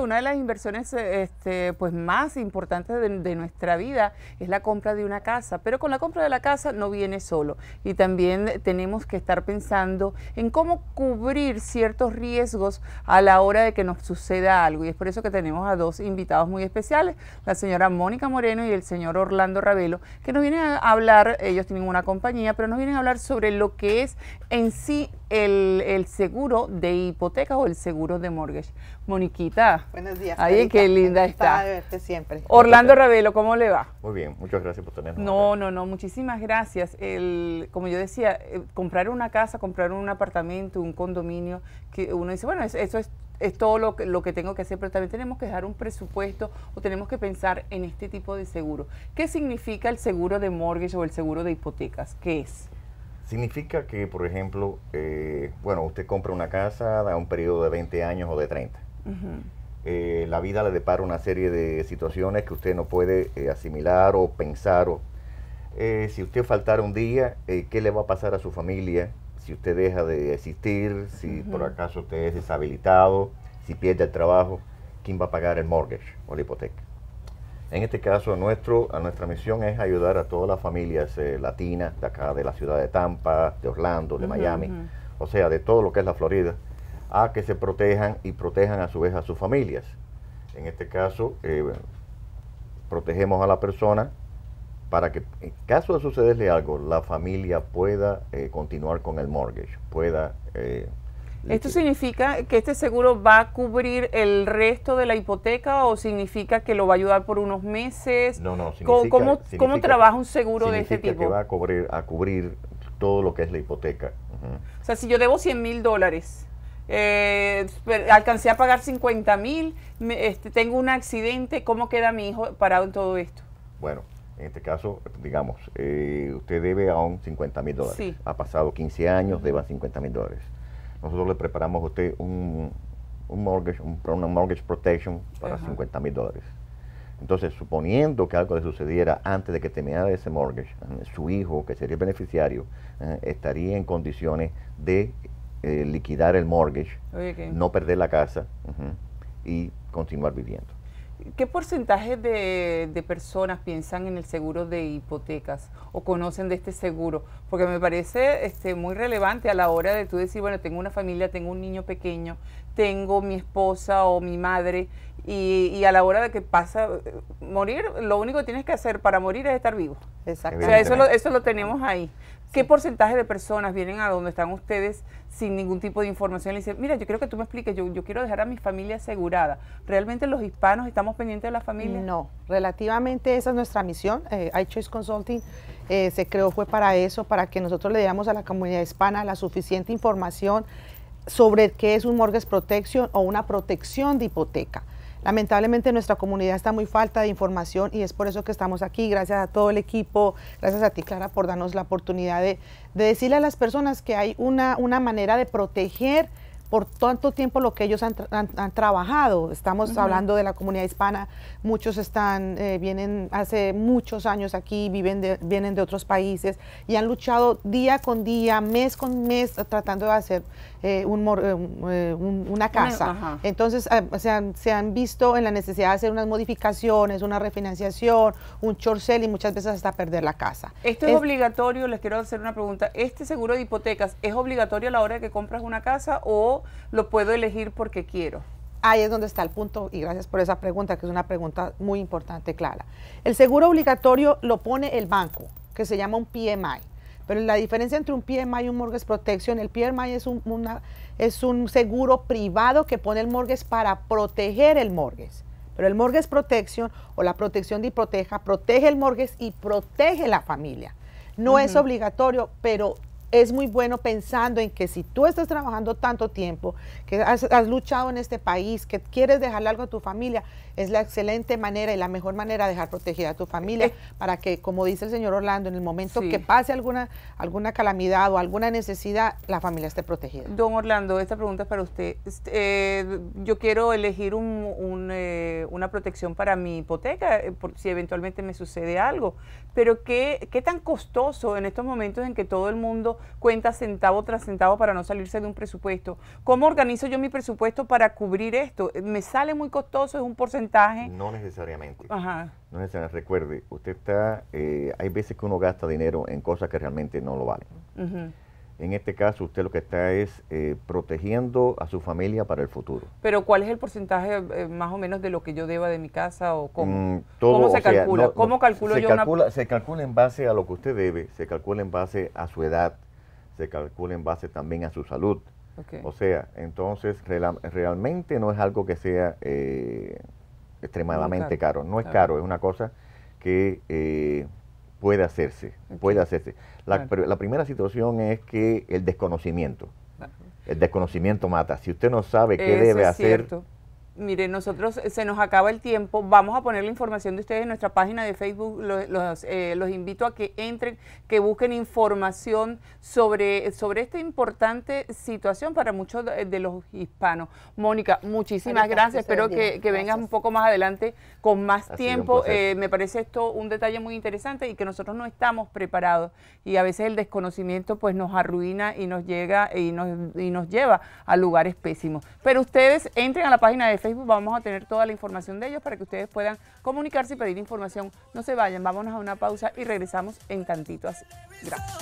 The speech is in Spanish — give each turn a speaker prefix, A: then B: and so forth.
A: una de las inversiones este, pues más importantes de, de, nuestra vida, es la compra de una casa, pero con la compra de la casa no viene solo y también tenemos que estar pensando en cómo cubrir ciertos riesgos a la hora de que nos suceda algo y es por eso que tenemos a dos invitados muy especiales, la señora Mónica Moreno y el señor Orlando Ravelo, que nos vienen a hablar, ellos tienen una compañía, pero nos vienen a hablar sobre lo que es en sí el, seguro de hipoteca o el seguro de mortgage. Moniquita. Buenos días. Ay, qué linda está. siempre. Orlando Ravelo, ¿cómo le va?
B: Muy bien, muchas gracias por tenernos.
A: No, no, no, muchísimas gracias. como yo decía, eh, comprar una casa, comprar un apartamento, un condominio, que uno dice, bueno, eso es todo lo que, lo que tengo que hacer, pero también tenemos que dejar un presupuesto o tenemos que pensar en este tipo de seguro. ¿Qué significa el seguro de mortgage o el seguro de hipotecas? ¿Qué es?
B: Significa que, por ejemplo, eh, bueno, usted compra una casa a un periodo de 20 años o de 30. Eh, la vida le depara una serie de situaciones que usted no puede eh, asimilar o pensar. O, si usted faltara un día, ¿qué le va a pasar a su familia? Si usted deja de existir, si por acaso usted es deshabilitado, si pierde el trabajo, ¿quién va a pagar el mortgage o la hipoteca? En este caso nuestro, nuestra misión es ayudar a todas las familias eh, latinas de acá, de la ciudad de Tampa, de Orlando, de Miami, o sea, de todo lo que es la Florida, a que se protejan y protejan a su vez a sus familias. En este caso, eh, protegemos a la persona para que en caso de sucederle algo, la familia pueda eh, continuar con el mortgage, pueda
A: ¿Esto significa que este seguro va a cubrir el resto de la hipoteca o significa que lo va a ayudar por unos meses? No, no, significa, ¿Cómo, cómo, trabaja un seguro de este tipo? que va
B: a cubrir, a cubrir todo lo que es la hipoteca.
A: O sea, si yo debo 100 mil dólares, eh, alcancé a pagar 50 mil, este, tengo un accidente, ¿cómo queda mi hijo parado en todo esto?
B: Bueno, en este caso, digamos, eh, usted debe aún 50 mil dólares. Sí. Ha pasado 15 años, deba 50 mil dólares nosotros le preparamos a usted un, un mortgage, una mortgage protection para 50 mil dólares. Entonces, suponiendo que algo le sucediera antes de que terminara ese mortgage, eh, su hijo, que sería beneficiario, eh, estaría en condiciones de eh, liquidar el mortgage, no perder la casa y continuar viviendo.
A: ¿Qué porcentaje de, personas piensan en el seguro de hipotecas o conocen de este seguro? Porque me parece este, muy relevante a la hora de tú decir, bueno, tengo una familia, tengo un niño pequeño, tengo mi esposa o mi madre, y, a la hora de que pasa morir, lo único que tienes que hacer para morir es estar vivo. Exacto. O sea, eso eso lo tenemos ahí. ¿Qué porcentaje de personas vienen a donde están ustedes sin ningún tipo de información? Le dicen, mira, yo quiero que tú me expliques, yo, quiero dejar a mi familia asegurada. ¿Realmente los hispanos estamos pendientes de la familia? No,
C: relativamente esa es nuestra misión. Eh, iChoice Consulting eh, se creó fue para eso, para que nosotros le diéramos a la comunidad hispana la suficiente información sobre qué es un mortgage protection o una protección de hipoteca. Lamentablemente nuestra comunidad está muy falta de información y es por eso que estamos aquí. Gracias a todo el equipo, gracias a ti Clara por darnos la oportunidad de, decirle a las personas que hay una, una manera de proteger por tanto tiempo lo que ellos han, trabajado. Estamos hablando de la comunidad hispana, muchos están, eh, vienen hace muchos años aquí, viven vienen de otros países y han luchado día con día, mes con mes, tratando de hacer eh, eh, un, una casa. Entonces se han, se, han, visto en la necesidad de hacer unas modificaciones, una refinanciación, un chorcel y muchas veces hasta perder la casa.
A: ¿Esto es obligatorio? Les quiero hacer una pregunta. ¿Este seguro de hipotecas es obligatorio a la hora de que compras una casa o lo puedo elegir porque quiero?
C: Ahí es donde está el punto y gracias por esa pregunta, que es una pregunta muy importante, Clara. El seguro obligatorio lo pone el banco, que se llama un PMI. Pero la diferencia entre un PMI y un Mortgage Protection, el PMI es un, es un seguro privado que pone el mortgage para proteger el mortgage. Pero el mortgage protection o la protección de proteja, protege el mortgage y protege la familia. No es obligatorio, pero es muy bueno pensando en que si tú estás trabajando tanto tiempo, que has, luchado en este país, que quieres dejarle algo a tu familia, es la excelente manera y la mejor manera de dejar protegida a tu familia eh. para que, como dice el señor Orlando, en el momento que pase alguna, alguna calamidad o alguna necesidad, la familia esté protegida.
A: Don Orlando, esta pregunta es para usted. Este, eh, yo quiero elegir eh, una protección para mi hipoteca, si eventualmente me sucede algo, pero ¿qué, ¿qué tan costoso en estos momentos en que todo el mundo cuenta centavo tras centavo para no salirse de un presupuesto. ¿Cómo organizo yo mi presupuesto para cubrir esto? ¿Me sale muy costoso? ¿Es un porcentaje?
B: No necesariamente. Recuerde, usted está, eh, hay veces que uno gasta dinero en cosas que realmente no lo valen. En este caso, usted lo que está es eh, protegiendo a su familia para el futuro.
A: Pero, ¿cuál es el porcentaje eh, más o menos de lo que yo deba de mi casa o cómo, se calcula? ¿Cómo
B: Se calcula en base a lo que usted debe, se calcula en base a su edad, se calcula en base también a su salud. O sea, entonces realmente no es algo que sea eh, extremadamente caro. No es caro, es una cosa que eh, puede hacerse. Puede hacerse. La, la, primera situación es que el desconocimiento. El desconocimiento mata. Si usted no sabe qué debe hacer,
A: Mire, nosotros eh, se nos acaba el tiempo. Vamos a poner la información de ustedes en nuestra página de Facebook. Eh, los, invito a que entren, que busquen información sobre, sobre esta importante situación para muchos de, los hispanos. Mónica, muchísimas pues, gracias. Espero que, que vengas un poco más adelante con más tiempo. Eh, me parece esto un detalle muy interesante y que nosotros no estamos preparados. Y a veces el desconocimiento pues nos arruina y nos llega y nos, y nos lleva a lugares pésimos. Pero ustedes entren a la página de Facebook vamos a tener toda la información de ellos para que ustedes puedan comunicarse y pedir información. No se vayan, vámonos a una pausa y regresamos en tantito así. Gracias.